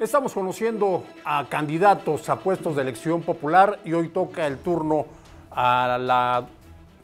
Estamos conociendo a candidatos a puestos de elección popular y hoy toca el turno a la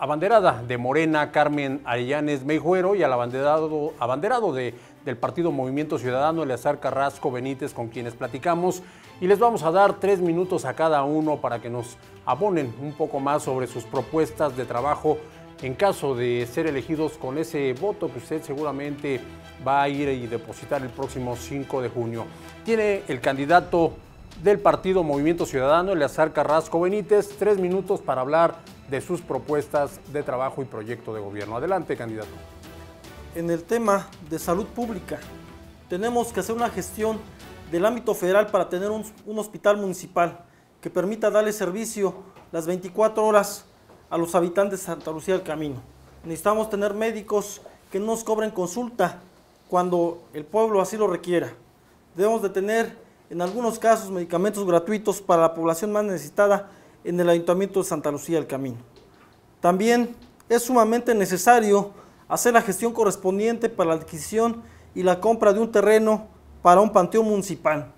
abanderada de Morena, Carmen Arellanes Meijuero, y al abanderado, abanderado de, del Partido Movimiento Ciudadano, Eleazar Carrasco Benítez, con quienes platicamos. Y les vamos a dar tres minutos a cada uno para que nos abonen un poco más sobre sus propuestas de trabajo en caso de ser elegidos con ese voto que pues, usted seguramente va a ir y depositar el próximo 5 de junio. Tiene el candidato del partido Movimiento Ciudadano, Eleazar Carrasco Benítez, tres minutos para hablar de sus propuestas de trabajo y proyecto de gobierno. Adelante, candidato. En el tema de salud pública, tenemos que hacer una gestión del ámbito federal para tener un, un hospital municipal que permita darle servicio las 24 horas a los habitantes de Santa Lucía del Camino. Necesitamos tener médicos que nos cobren consulta cuando el pueblo así lo requiera. Debemos de tener en algunos casos medicamentos gratuitos para la población más necesitada en el Ayuntamiento de Santa Lucía del Camino. También es sumamente necesario hacer la gestión correspondiente para la adquisición y la compra de un terreno para un panteón municipal.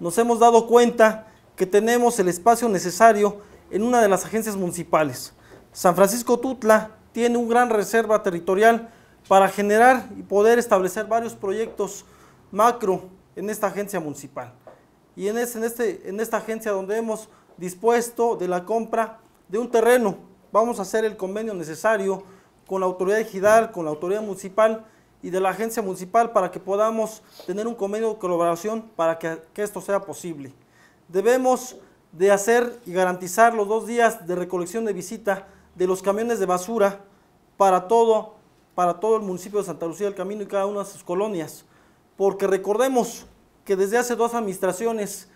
Nos hemos dado cuenta que tenemos el espacio necesario en una de las agencias municipales. San Francisco Tutla tiene un gran reserva territorial para generar y poder establecer varios proyectos macro en esta agencia municipal. Y en, en, este, en esta agencia donde hemos dispuesto de la compra de un terreno, vamos a hacer el convenio necesario con la autoridad ejidal, con la autoridad municipal y de la agencia municipal para que podamos tener un convenio de colaboración para que, esto sea posible. Debemos de hacer y garantizar los dos días de recolección de visita de los camiones de basura para todo, para todo el municipio de Santa Lucía del Camino y cada una de sus colonias. Porque recordemos que desde hace dos administraciones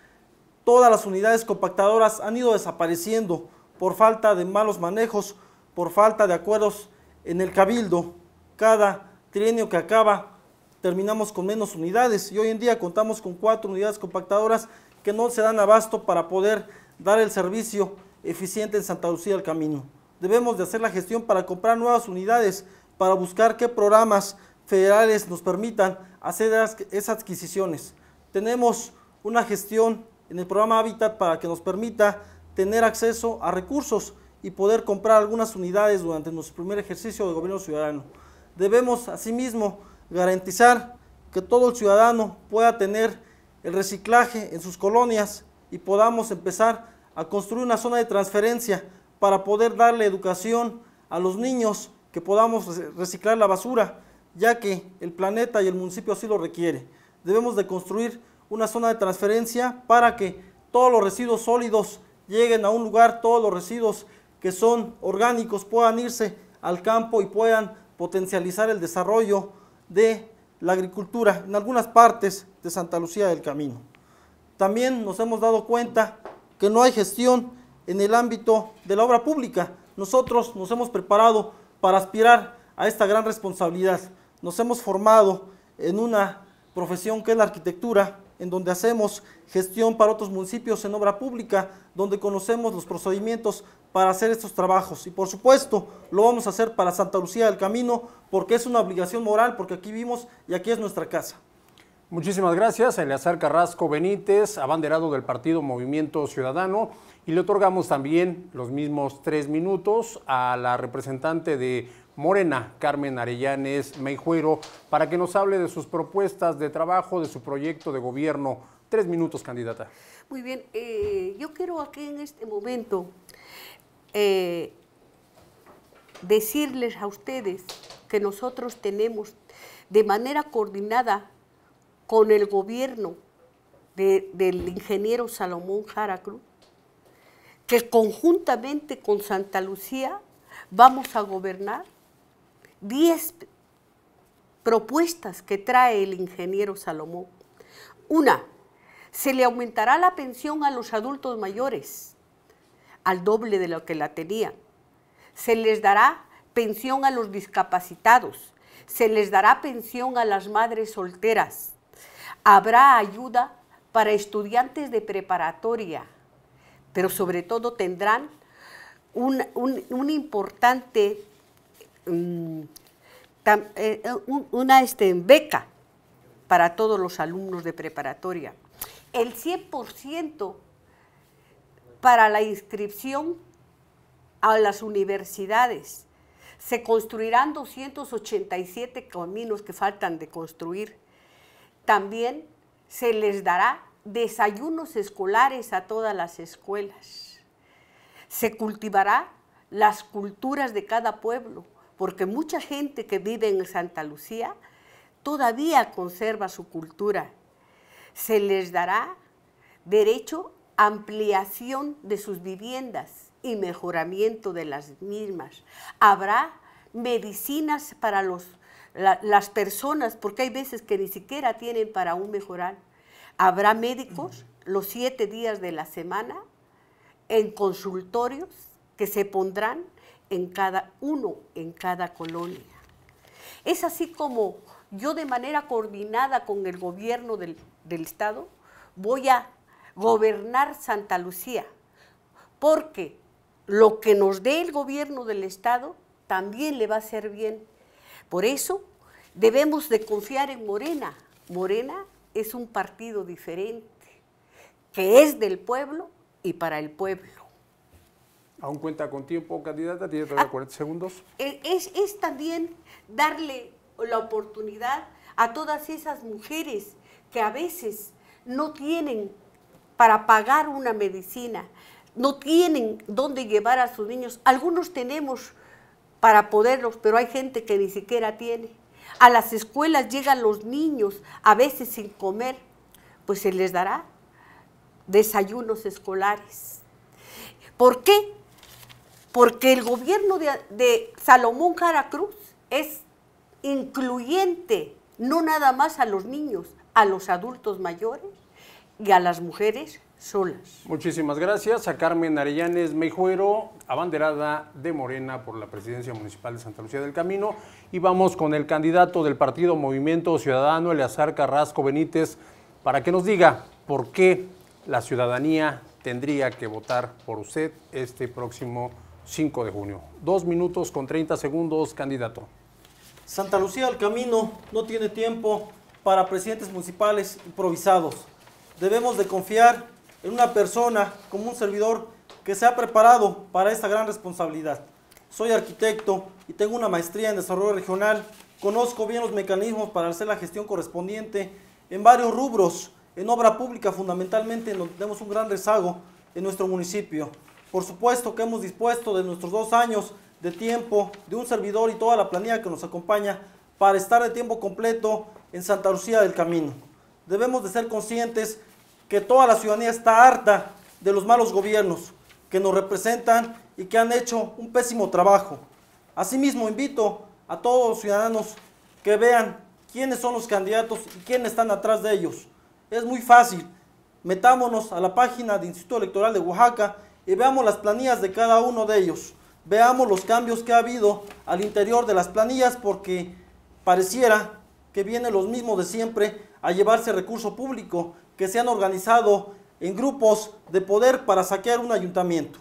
todas las unidades compactadoras han ido desapareciendo por falta de malos manejos, por falta de acuerdos en el cabildo. Cada trienio que acaba terminamos con menos unidades y hoy en día contamos con cuatro unidades compactadoras que no se dan abasto para poder dar el servicio eficiente en Santa Lucía del Camino debemos de hacer la gestión para comprar nuevas unidades, para buscar qué programas federales nos permitan hacer esas adquisiciones. Tenemos una gestión en el programa Habitat para que nos permita tener acceso a recursos y poder comprar algunas unidades durante nuestro primer ejercicio de gobierno ciudadano. Debemos asimismo garantizar que todo el ciudadano pueda tener el reciclaje en sus colonias y podamos empezar a construir una zona de transferencia para poder darle educación a los niños, que podamos reciclar la basura, ya que el planeta y el municipio así lo requiere. Debemos de construir una zona de transferencia para que todos los residuos sólidos lleguen a un lugar, todos los residuos que son orgánicos puedan irse al campo y puedan potencializar el desarrollo de la agricultura en algunas partes de Santa Lucía del Camino. También nos hemos dado cuenta que no hay gestión en el ámbito de la obra pública. Nosotros nos hemos preparado para aspirar a esta gran responsabilidad. Nos hemos formado en una profesión que es la arquitectura, en donde hacemos gestión para otros municipios en obra pública, donde conocemos los procedimientos para hacer estos trabajos. Y por supuesto, lo vamos a hacer para Santa Lucía del Camino, porque es una obligación moral, porque aquí vivimos y aquí es nuestra casa. Muchísimas gracias, Eleazar Carrasco Benítez, abanderado del partido Movimiento Ciudadano. Y le otorgamos también los mismos tres minutos a la representante de Morena, Carmen Arellanes Meijuero, para que nos hable de sus propuestas de trabajo, de su proyecto de gobierno. Tres minutos, candidata. Muy bien, eh, yo quiero aquí en este momento eh, decirles a ustedes que nosotros tenemos de manera coordinada con el gobierno del ingeniero Salomón Jara que conjuntamente con Santa Lucía vamos a gobernar 10 propuestas que trae el ingeniero Salomón. Una, se le aumentará la pensión a los adultos mayores al doble de lo que la tenía, Se les dará pensión a los discapacitados. Se les dará pensión a las madres solteras. Habrá ayuda para estudiantes de preparatoria, pero sobre todo tendrán un, importante, mm, eh, eh, una este, beca para todos los alumnos de preparatoria. El 100% para la inscripción a las universidades. Se construirán 287 caminos que faltan de construir. También se les dará desayunos escolares a todas las escuelas. Se cultivará las culturas de cada pueblo, porque mucha gente que vive en Santa Lucía todavía conserva su cultura. Se les dará derecho a ampliación de sus viviendas y mejoramiento de las mismas. Habrá medicinas para los las personas, porque hay veces que ni siquiera tienen para un mejorar. Habrá médicos los siete días de la semana en consultorios que se pondrán en cada uno, en cada colonia. Es así como yo de manera coordinada con el gobierno del, del Estado voy a gobernar Santa Lucía, porque lo que nos dé el gobierno del Estado también le va a ser bien por eso debemos de confiar en Morena. Morena es un partido diferente, que es del pueblo y para el pueblo. Aún cuenta con tiempo, candidata, tiene todavía 40 ah, segundos. E-, es, es también darle la oportunidad a todas esas mujeres que a veces no tienen para pagar una medicina, no tienen dónde llevar a sus niños. Algunos tenemos para poderlos, pero hay gente que ni siquiera tiene. A las escuelas llegan los niños, a veces sin comer, pues se les dará desayunos escolares. ¿Por qué? Porque el gobierno de, Salomón Caracruz, es incluyente, no nada más a los niños, a los adultos mayores y a las mujeres Muchísimas gracias a Carmen Arellanes Mejuero, abanderada de Morena por la presidencia municipal de Santa Lucía del Camino. Y vamos con el candidato del partido Movimiento Ciudadano, Eleazar Carrasco Benítez, para que nos diga por qué la ciudadanía tendría que votar por usted este próximo 5 de junio. Dos minutos con 30 segundos, candidato. Santa Lucía del Camino no tiene tiempo para presidentes municipales improvisados. Debemos de confiar en una persona como un servidor que se ha preparado para esta gran responsabilidad. Soy arquitecto y tengo una maestría en desarrollo regional. Conozco bien los mecanismos para hacer la gestión correspondiente en varios rubros, en obra pública fundamentalmente, donde tenemos un gran rezago en nuestro municipio. Por supuesto que hemos dispuesto de nuestros dos años de tiempo, de un servidor y toda la planilla que nos acompaña para estar de tiempo completo en Santa Lucía del Camino. Debemos de ser conscientes que toda la ciudadanía está harta de los malos gobiernos que nos representan y que han hecho un pésimo trabajo. Asimismo, invito a todos los ciudadanos que vean quiénes son los candidatos y quiénes están atrás de ellos. Es muy fácil. Metámonos a la página del Instituto Electoral de Oaxaca y veamos las planillas de cada uno de ellos. Veamos los cambios que ha habido al interior de las planillas porque pareciera que vienen los mismos de siempre a llevarse recurso público que se han organizado en grupos de poder para saquear un ayuntamiento.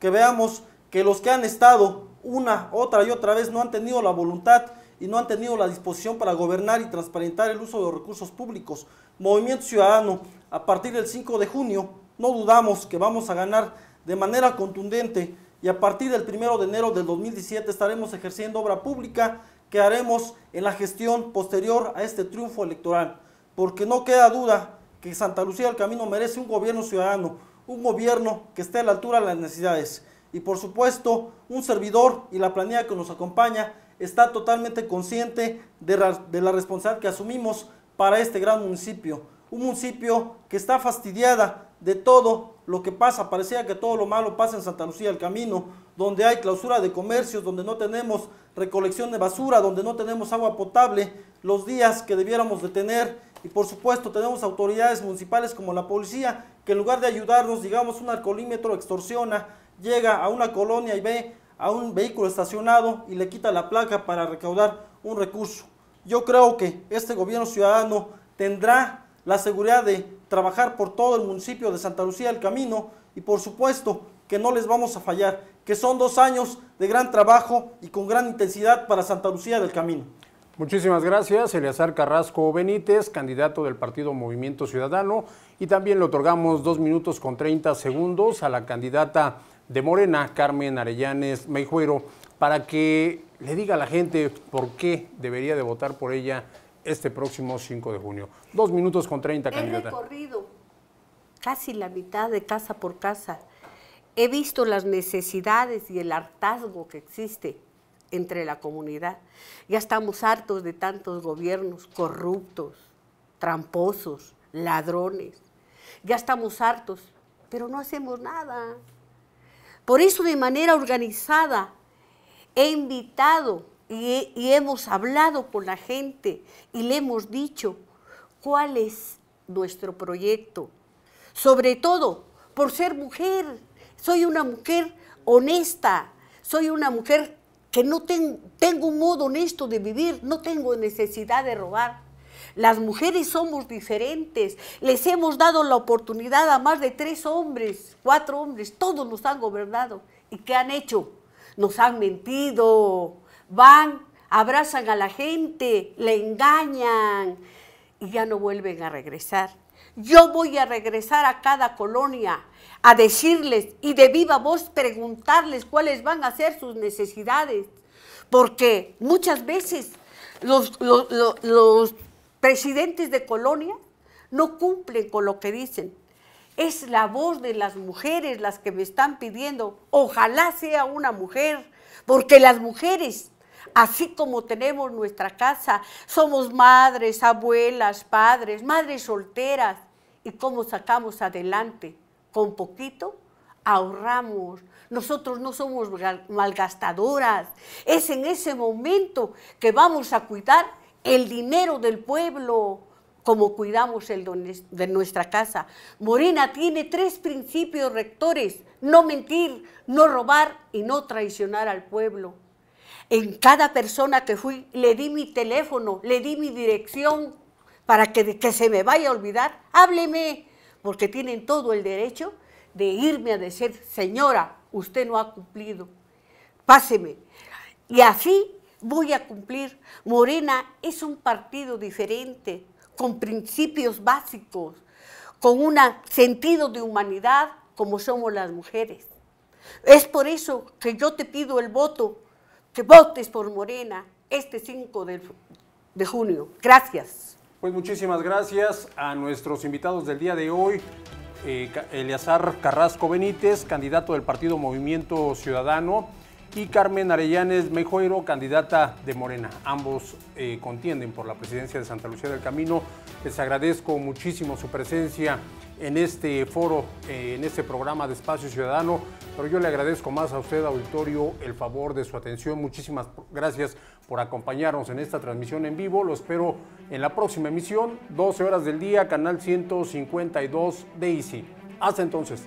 Que veamos que los que han estado una, otra y otra vez no han tenido la voluntad y no han tenido la disposición para gobernar y transparentar el uso de los recursos públicos. Movimiento Ciudadano, a partir del 5 de junio, no dudamos que vamos a ganar de manera contundente y a partir del 1 de enero del 2017 estaremos ejerciendo obra pública que haremos en la gestión posterior a este triunfo electoral, porque no queda duda que Santa Lucía del Camino merece un gobierno ciudadano, un gobierno que esté a la altura de las necesidades. Y por supuesto, un servidor y la planilla que nos acompaña está totalmente consciente de la, responsabilidad que asumimos para este gran municipio. Un municipio que está fastidiada de todo lo que pasa. Parecía que todo lo malo pasa en Santa Lucía del Camino, donde hay clausura de comercios, donde no tenemos recolección de basura, donde no tenemos agua potable, los días que debiéramos de tener y por supuesto tenemos autoridades municipales como la policía, que en lugar de ayudarnos, digamos, un alcoholímetro extorsiona, llega a una colonia y ve a un vehículo estacionado y le quita la placa para recaudar un recurso. Yo creo que este gobierno ciudadano tendrá la seguridad de trabajar por todo el municipio de Santa Lucía del Camino y por supuesto que no les vamos a fallar, que son dos años de gran trabajo y con gran intensidad para Santa Lucía del Camino. Muchísimas gracias, Eleazar Carrasco Benítez, candidato del Partido Movimiento Ciudadano, y también le otorgamos dos minutos con 30 segundos a la candidata de Morena, Carmen Arellanes Meijuero, para que le diga a la gente por qué debería de votar por ella este próximo 5 de junio. Dos minutos con 30, candidata. He recorrido casi la mitad de casa por casa. He visto las necesidades y el hartazgo que existe entre la comunidad. Ya estamos hartos de tantos gobiernos corruptos, tramposos, ladrones. Ya estamos hartos, pero no hacemos nada. Por eso de manera organizada he invitado y, hemos hablado con la gente y le hemos dicho cuál es nuestro proyecto. Sobre todo por ser mujer. Soy una mujer honesta, soy una mujer que no tengo un modo honesto de vivir, no tengo necesidad de robar. Las mujeres somos diferentes, les hemos dado la oportunidad a más de tres hombres, cuatro hombres, todos nos han gobernado. ¿Y qué han hecho? Nos han mentido, van, abrazan a la gente, le engañan y ya no vuelven a regresar. Yo voy a regresar a cada colonia a decirles y de viva voz preguntarles cuáles van a ser sus necesidades. Porque muchas veces los, presidentes de colonia no cumplen con lo que dicen. Es la voz de las mujeres las que me están pidiendo. Ojalá sea una mujer, porque las mujeres así como tenemos nuestra casa. Somos madres, abuelas, padres, madres solteras. ¿Y cómo sacamos adelante? Con poquito ahorramos. Nosotros no somos malgastadoras. Es en ese momento que vamos a cuidar el dinero del pueblo como cuidamos el de nuestra casa. Morena tiene tres principios rectores, no mentir, no robar y no traicionar al pueblo en cada persona que fui, le di mi teléfono, le di mi dirección, para que, que se me vaya a olvidar, hábleme, porque tienen todo el derecho de irme a decir, señora, usted no ha cumplido, páseme. Y así voy a cumplir. Morena es un partido diferente, con principios básicos, con un sentido de humanidad como somos las mujeres. Es por eso que yo te pido el voto que votes por Morena este 5 de, junio. Gracias. Pues muchísimas gracias a nuestros invitados del día de hoy. Eh, Eleazar Carrasco Benítez, candidato del Partido Movimiento Ciudadano y Carmen Arellanes Mejoiro, candidata de Morena. Ambos eh, contienden por la presidencia de Santa Lucía del Camino. Les agradezco muchísimo su presencia en este foro, eh, en este programa de Espacio Ciudadano, pero yo le agradezco más a usted, auditorio, el favor de su atención. Muchísimas gracias por acompañarnos en esta transmisión en vivo. Lo espero en la próxima emisión, 12 horas del día, canal 152 de ICI. Hasta entonces.